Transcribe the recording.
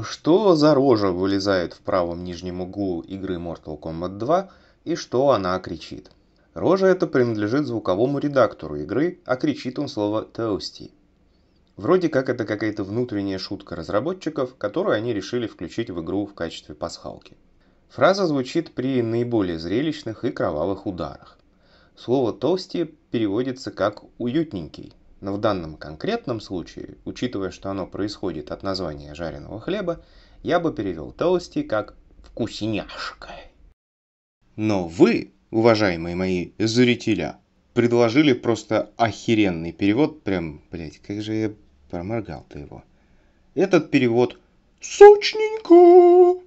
Что за рожа вылезает в правом нижнем углу игры Mortal Kombat 2 и что она кричит? Рожа это принадлежит звуковому редактору игры, а кричит он слово «toasty». Вроде как это какая-то внутренняя шутка разработчиков, которую они решили включить в игру в качестве пасхалки. Фраза звучит при наиболее зрелищных и кровавых ударах. Слово «toasty» переводится как «уютненький», но в данном конкретном случае, учитывая, что оно происходит от названия жареного хлеба, я бы перевел толсти как «вкусняшка». Но вы, уважаемые мои зрителя, предложили просто охеренный перевод, прям, блядь, как же я проморгал-то его. Этот перевод «сочненько»